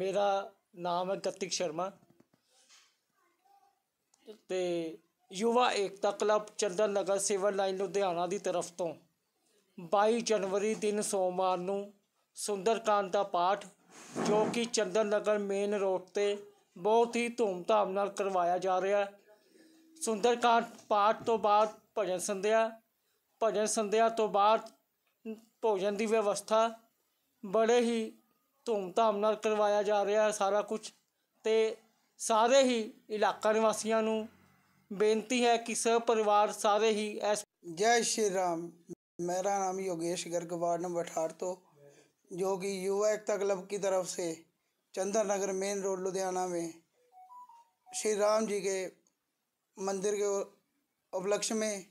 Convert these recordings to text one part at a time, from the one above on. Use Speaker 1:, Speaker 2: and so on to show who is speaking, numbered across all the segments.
Speaker 1: ਮੇਰਾ ਨਾਮ ਹੈ ਕਤਿਕ ਸ਼ਰਮਾ ਤੇ Yuva Ekta club Chandan Nagar civil line Ludhiana ਦੀ ਤਰਫ ਤੋਂ 22 ਜਨਵਰੀ ਦਿਨ ਸੋਮਵਾਰ ਨੂੰ ਸੁੰਦਰਕਾਂਡ ਦਾ ਪਾਠ ਜੋ ਕਿ ਚੰਦਨ ਨਗਰ ਮੇਨ ਰੋਡ ਤੇ ਬਹੁਤ ਹੀ ਧੂਮਧਾਮ ਨਾਲ ਕਰਵਾਇਆ ਜਾ ਰਿਹਾ ਹੈ ਸੁੰਦਰਕਾਂਡ ਪਾਠ ਤੋਂ ਬਾਅਦ ਭਜਨ ਸੰਧਿਆ ਭਜਨ ਸੰਧਿਆ ਤੋਂ ਬਾਅਦ ਭੋਜਨ ਦੀ ਵਿਵਸਥਾ ਬੜੇ ਹੀ धूमधाम करवाया जा रहा है सारा कुछ तो सारे ही इलाका निवासियों बेनती है कि ਹੈ ਕਿ ਸਭ ਪਰਿਵਾਰ ਸਾਰੇ ਹੀ ਇਸ ਜੈ
Speaker 2: मेरा नाम योगेश गर्ग वार्ड नंबर अठारह तो जो कि युवा एकता क्लब की तरफ से चंद्र नगर मेन रोड लुधियाना में श्री राम जी के मंदिर के उपलक्ष्य में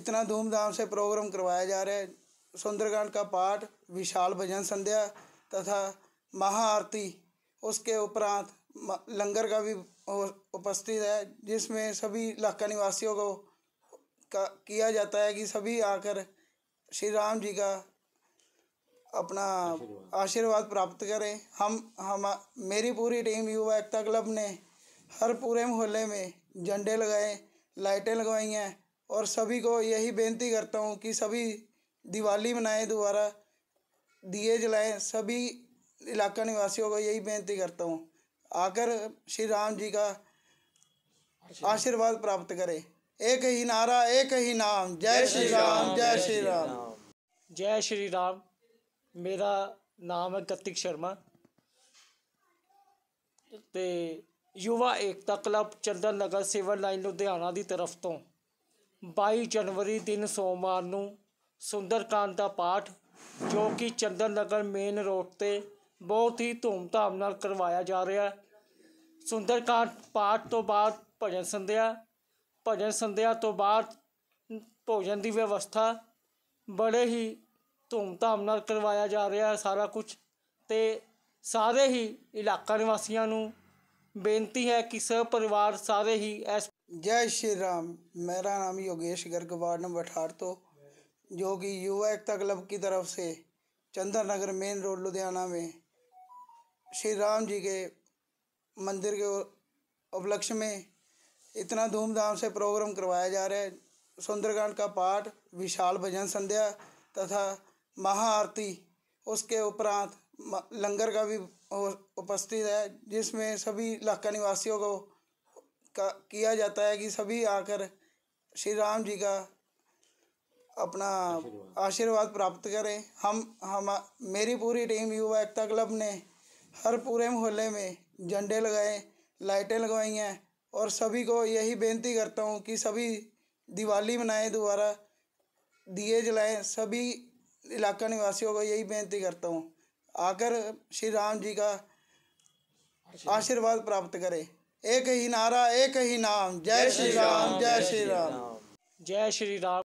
Speaker 2: इतना धूमधाम से प्रोग्राम करवाया जा रहा है सुंदरकांड का पाठ विशाल भजन संध्या तथा महाआरती उसके उपरांत लंगर का भी उपस्थित है जिसमें सभी इलाका निवासियों को का किया जाता है कि सभी आकर श्री राम जी का अपना आशीर्वाद प्राप्त करें हम हम मेरी पूरी टीम युवा एकता क्लब ने हर पूरे मोहल्ले में झंडे लगाए लाइटें लगवाई हैं और सभी को यही बेनती करता हूँ कि सभी दिवाली मनाएं दोबारा दिए जलाएं सभी इलाका निवासियों को यही बेनती करता हूँ आकर श्री राम जी का आशीर्वाद प्राप्त करें एक ही नारा एक ही नाम जय श्री राम जय श्री राम
Speaker 1: जय श्री राम मेरा नाम है कतिक शर्मा ਤੇ Yuva Ekta club Chandan Nagar civil line Ludhiana ਦੀ ਤਰਫ ਤੋਂ 22 ਜਨਵਰੀ ਦਿਨ ਸੋਮਵਾਰ ਨੂੰ ਸੁੰਦਰਕਾਂਡ ਦਾ ਪਾਠ ਜੋ ਕਿ ਚੰਦਨ ਨਗਰ ਮੇਨ ਰੋਡ ਤੇ ਬਹੁਤ ਹੀ ਧੂਮਧਾਮ ਨਾਲ ਕਰਵਾਇਆ ਜਾ ਰਿਹਾ ਸੁੰਦਰਕਾਂਡ ਪਾਠ ਤੋਂ ਬਾਅਦ ਭਜਨ ਸੰਧਿਆ ਭਜਨ ਸੰਧਿਆ ਤੋਂ ਬਾਅਦ ਭੋਜਨ ਦੀ ਵਿਵਸਥਾ ਬੜੇ ਹੀ ਧੂਮਧਾਮ ਨਾਲ ਕਰਵਾਇਆ ਜਾ ਰਿਹਾ ਸਾਰਾ ਕੁਝ ਤੇ ਸਾਰੇ ਹੀ ਇਲਾਕਾ ਨਿਵਾਸੀਆਂ ਨੂੰ ਬੇਨਤੀ ਹੈ ਕਿ ਸਭ ਪਰਿਵਾਰ ਸਾਰੇ ਹੀ ਇਸ ਜੈ ਸ਼੍ਰੀ ਰਾਮ
Speaker 2: ਮੇਰਾ ਨਾਮ ਯੋਗੇਸ਼ ਗਰਗ ਵਾਰਡ ਨੰਬਰ 18
Speaker 1: ਤੋਂ जो
Speaker 2: कि युवा एकता क्लब की तरफ से चंदन नगर मेन रोड लुधियाना में श्री राम जी के मंदिर के उपलक्ष्य में इतना धूमधाम से प्रोग्राम करवाया जा रहा है सुंदरकांड का पाठ विशाल भजन संध्या तथा महाआरती उसके उपरांत लंगर का भी उपस्थित है जिसमें सभी इलाका निवासियों को किया जाता है कि सभी आकर श्री राम जी का अपना आशीर्वाद प्राप्त करें हम हम मेरी पूरी टीम युवा एकता क्लब ने हर पूरे मोहल्ले में झंडे लगाए लाइटें लगवाई हैं और सभी को यही बेनती करता हूँ कि सभी दिवाली मनाएं दोबारा दिए जलाएं सभी इलाका निवासियों को यही बेनती करता हूँ आकर श्री राम जी का आशीर्वाद प्राप्त करें एक ही नारा एक ही नाम जय श्री राम जय श्री राम जय श्री
Speaker 1: राम